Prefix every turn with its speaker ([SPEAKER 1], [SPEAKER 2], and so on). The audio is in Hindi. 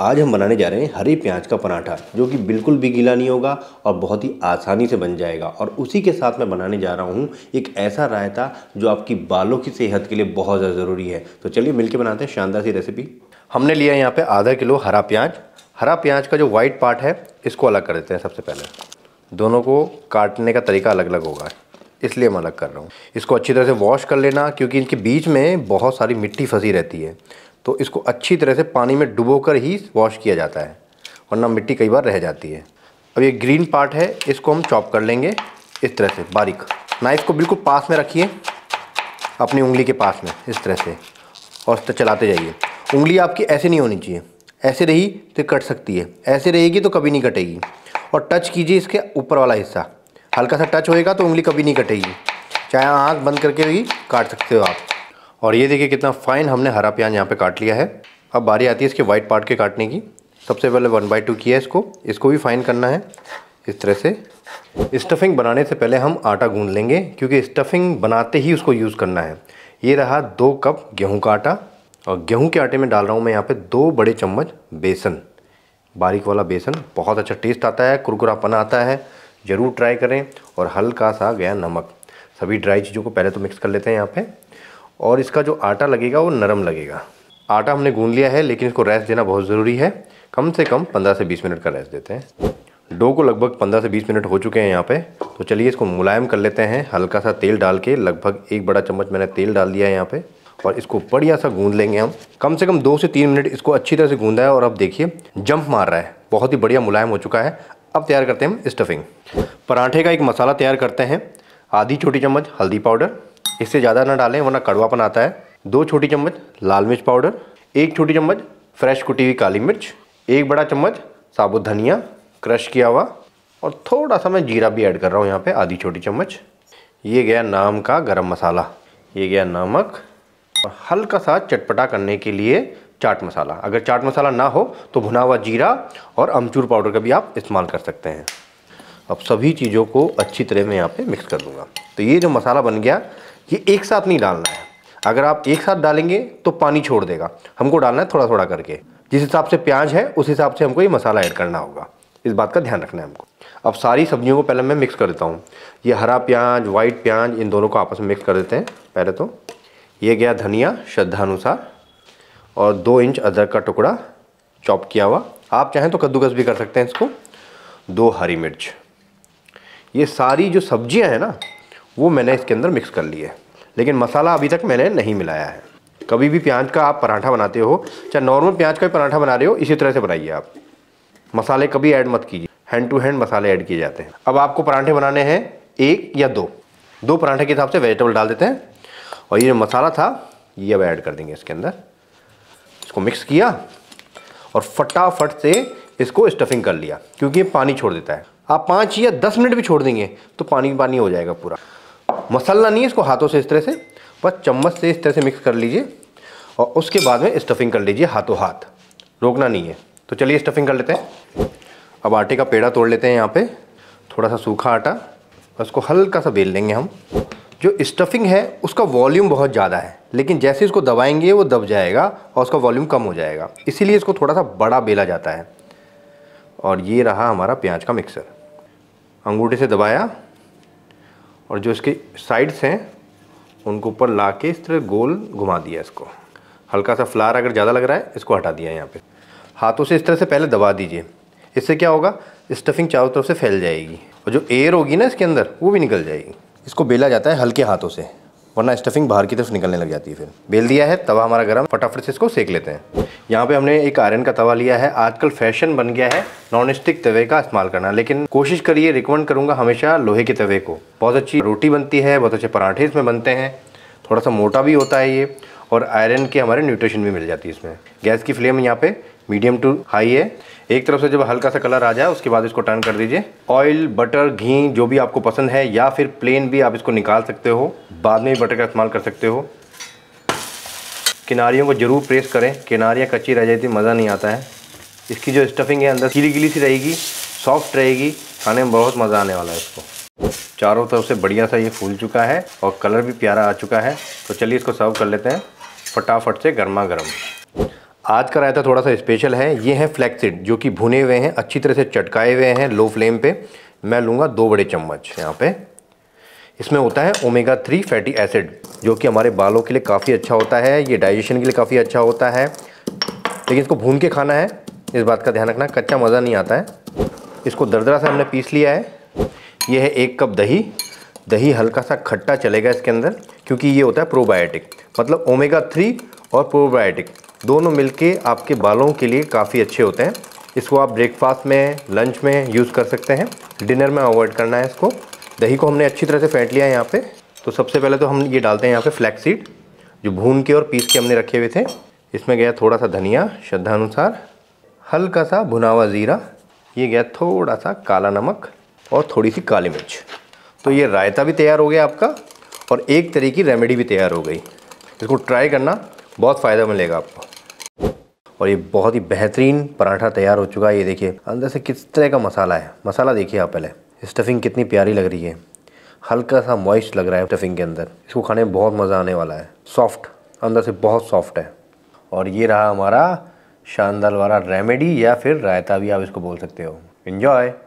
[SPEAKER 1] आज हम बनाने जा रहे हैं हरी प्याज का पराठा जो कि बिल्कुल भी गीला नहीं होगा और बहुत ही आसानी से बन जाएगा और उसी के साथ मैं बनाने जा रहा हूँ एक ऐसा रायता जो आपकी बालों की सेहत के लिए बहुत ज़्यादा ज़रूरी है तो चलिए मिलके बनाते हैं शानदार सी रेसिपी हमने लिया यहाँ पे आधा किलो हरा प्याज हरा प्याज का जो वाइट पार्ट है इसको अलग कर देते हैं सबसे पहले दोनों को काटने का तरीका अलग अलग होगा इसलिए मैं अलग कर रहा हूँ इसको अच्छी तरह से वॉश कर लेना क्योंकि इनके बीच में बहुत सारी मिट्टी फंसी रहती है तो इसको अच्छी तरह से पानी में डुबो कर ही वॉश किया जाता है वरना मिट्टी कई बार रह जाती है अब ये ग्रीन पार्ट है इसको हम चॉप कर लेंगे इस तरह से बारीक नाइफ को बिल्कुल पास में रखिए अपनी उंगली के पास में इस तरह से और उस चलाते जाइए उंगली आपकी ऐसे नहीं होनी चाहिए ऐसे रही तो कट सकती है ऐसे रहेगी तो कभी नहीं कटेगी और टच कीजिए इसके ऊपर वाला हिस्सा हल्का सा टच होएगा तो उंगली कभी नहीं कटेगी चाहे आँख बंद करके भी काट सकते हो आप और ये देखिए कितना फाइन हमने हरा प्याज यहाँ पे काट लिया है अब बारी आती है इसके वाइट पार्ट के काटने की सबसे पहले वन बाई टू किया है इसको इसको भी फाइन करना है इस तरह से स्टफिंग बनाने से पहले हम आटा गूंद लेंगे क्योंकि स्टफिंग बनाते ही उसको यूज़ करना है ये रहा दो कप गेहूँ का आटा और गेहूँ के आटे में डाल रहा हूँ मैं यहाँ पर दो बड़े चम्मच बेसन बारीक वाला बेसन बहुत अच्छा टेस्ट आता है कुरकुरापन आता है ज़रूर ट्राई करें और हल्का सा गया नमक सभी ड्राई चीज़ों को पहले तो मिक्स कर लेते हैं यहाँ पे और इसका जो आटा लगेगा वो नरम लगेगा आटा हमने गूंद लिया है लेकिन इसको रेस्ट देना बहुत ज़रूरी है कम से कम पंद्रह से बीस मिनट का रेस्ट देते हैं डो को लगभग पंद्रह से बीस मिनट हो चुके हैं यहाँ पे तो चलिए इसको मुलायम कर लेते हैं हल्का सा तेल डाल के लगभग एक बड़ा चम्मच मैंने तेल डाल दिया है यहाँ पर और इसको बढ़िया सा गूँध लेंगे हम कम से कम दो से तीन मिनट इसको अच्छी तरह से गूँधा है और अब देखिए जंप मार रहा है बहुत ही बढ़िया मुलायम हो चुका है अब तैयार करते हैं हम स्टफिंग पराठे का एक मसाला तैयार करते हैं आधी छोटी चम्मच हल्दी पाउडर इससे ज़्यादा ना डालें वरना कड़वापन आता है दो छोटी चम्मच लाल मिर्च पाउडर एक छोटी चम्मच फ्रेश कुटी हुई काली मिर्च एक बड़ा चम्मच साबुत धनिया क्रश किया हुआ और थोड़ा सा मैं जीरा भी ऐड कर रहा हूँ यहाँ पे आधी छोटी चम्मच ये गया नाम का गरम मसाला ये गया नमक और हल्का सा चटपटा करने के लिए चाट मसाला अगर चाट मसाला ना हो तो भुना हुआ जीरा और अमचूर पाउडर का भी आप इस्तेमाल कर सकते हैं अब सभी चीज़ों को अच्छी तरह मैं यहाँ पे मिक्स कर दूँगा तो ये जो मसाला बन गया ये एक साथ नहीं डालना है अगर आप एक साथ डालेंगे तो पानी छोड़ देगा हमको डालना है थोड़ा थोड़ा करके जिस हिसाब से प्याज है उस हिसाब से हमको ये मसाला ऐड करना होगा इस बात का ध्यान रखना है हमको अब सारी सब्जियों को पहले मैं मिक्स कर देता हूँ ये हरा प्याज वाइट प्याज इन दोनों को आपस में मिक्स कर देते हैं पहले तो ये गया धनिया श्रद्धानुसार और दो इंच अदरक का टुकड़ा चॉप किया हुआ आप चाहें तो कद्दूकस भी कर सकते हैं इसको दो हरी मिर्च ये सारी जो सब्जियां हैं ना वो मैंने इसके अंदर मिक्स कर लिया है लेकिन मसाला अभी तक मैंने नहीं मिलाया है कभी भी प्याज का आप पराठा बनाते हो चाहे नॉर्मल प्याज का भी पराठा बना रहे हो इसी तरह से बनाइए आप मसाले कभी ऐड मत कीजिए हैंड टू हैंड मसाले ऐड किए जाते हैं अब आपको पराठे बनाने हैं एक या दो दो पराठे के हिसाब से वेजिटेबल डाल देते हैं और ये जो मसाला था ये अब ऐड कर देंगे इसके अंदर इसको मिक्स किया और फटाफट से इसको स्टफिंग कर लिया क्योंकि ये पानी छोड़ देता है आप पाँच या दस मिनट भी छोड़ देंगे तो पानी पानी हो जाएगा पूरा मसलना नहीं है इसको हाथों से इस तरह से बस चम्मच से इस तरह से मिक्स कर लीजिए और उसके बाद में स्टफिंग कर लीजिए हाथों हाथ रोकना नहीं है तो चलिए स्टफिंग कर लेते हैं अब आटे का पेड़ा तोड़ लेते हैं यहाँ पे थोड़ा सा सूखा आटा बस उसको हल्का सा बेल लेंगे हम जो स्टफिंग है उसका वॉल्यूम बहुत ज़्यादा है लेकिन जैसे इसको दबाएंगे वो दब जाएगा और उसका वॉल्यूम कम हो जाएगा इसीलिए इसको थोड़ा सा बड़ा बेला जाता है और ये रहा हमारा प्याज का मिक्सर अंगूठे से दबाया और जो इसके साइड्स हैं उनको ऊपर ला के इस तरह गोल घुमा दिया इसको हल्का सा फ्लार अगर ज़्यादा लग रहा है इसको हटा दिया यहाँ पे हाथों से इस तरह से पहले दबा दीजिए इससे क्या होगा स्टफिंग चारों तरफ से फैल जाएगी और जो एयर होगी ना इसके अंदर वो भी निकल जाएगी इसको बेला जाता है हल्के हाथों से वरना स्टफिंग बाहर की तरफ निकलने लग जाती है फिर बेल दिया है तवा हमारा गर्म फटाफट से इसको सेक लेते हैं यहाँ पे हमने एक आयरन का तवा लिया है आजकल फैशन बन गया है नॉन स्टिक तवे का इस्तेमाल करना लेकिन कोशिश करिए रिकमेंड करूँगा हमेशा लोहे के तवे को बहुत अच्छी रोटी बनती है बहुत अच्छे पराठे इसमें बनते हैं थोड़ा सा मोटा भी होता है ये और आयरन की हमारे न्यूट्रिशन भी मिल जाती है इसमें गैस की फ्लेम यहाँ पर मीडियम टू हाई है एक तरफ से जब हल्का सा कलर आ जाए उसके बाद इसको टर्न कर दीजिए ऑयल बटर घी जो भी आपको पसंद है या फिर प्लेन भी आप इसको निकाल सकते हो बाद में भी बटर का इस्तेमाल कर सकते हो किनारियों को ज़रूर प्रेस करें किनारियाँ कच्ची रह जाती मज़ा नहीं आता है इसकी जो स्टफिंग है अंदर गीली गीली सी रहेगी सॉफ्ट रहेगी खाने में बहुत मज़ा आने वाला है इसको चारों तरफ से बढ़िया सा ये फूल चुका है और कलर भी प्यारा आ चुका है तो चलिए इसको सर्व कर लेते हैं फटाफट से गर्मा गर्म आज का रायता थोड़ा सा स्पेशल है ये है फ्लैक्सिड जो कि भुने हुए हैं अच्छी तरह से चटकाए हुए हैं लो फ्लेम पे मैं लूँगा दो बड़े चम्मच यहाँ पे इसमें होता है ओमेगा थ्री फैटी एसिड जो कि हमारे बालों के लिए काफ़ी अच्छा होता है ये डाइजेशन के लिए काफ़ी अच्छा होता है लेकिन इसको भून के खाना है इस बात का ध्यान रखना कच्चा मज़ा नहीं आता है इसको दरदरा से हमने पीस लिया है ये है एक कप दही दही हल्का सा खट्टा चलेगा इसके अंदर क्योंकि ये होता है प्रोबायोटिक मतलब ओमेगा थ्री और प्रोबायोटिक दोनों मिलके आपके बालों के लिए काफ़ी अच्छे होते हैं इसको आप ब्रेकफास्ट में लंच में यूज़ कर सकते हैं डिनर में अवॉइड करना है इसको दही को हमने अच्छी तरह से फेंट लिया है यहाँ पर तो सबसे पहले तो हम ये डालते हैं यहाँ पर फ्लैक्स सीड जो भून के और पीस के हमने रखे हुए थे इसमें गया थोड़ा सा धनिया श्रद्धानुसार हल्का सा भुना हुआ ज़ीरा ये गया थोड़ा सा काला नमक और थोड़ी सी काली मिर्च तो ये रायता भी तैयार हो गया आपका और एक तरह की रेमेडी भी तैयार हो गई इसको ट्राई करना बहुत फ़ायदा मिलेगा आपको और ये बहुत ही बेहतरीन पराठा तैयार हो चुका है ये देखिए अंदर से किस तरह का मसाला है मसाला देखिए आप पहले स्टफिंग कितनी प्यारी लग रही है हल्का सा मॉइस्ट लग रहा है स्टफिंग के अंदर इसको खाने में बहुत मज़ा आने वाला है सॉफ्ट अंदर से बहुत सॉफ्ट है और ये रहा हमारा शानदार वाला रेमेडी या फिर रायता भी आप इसको बोल सकते हो इन्जॉय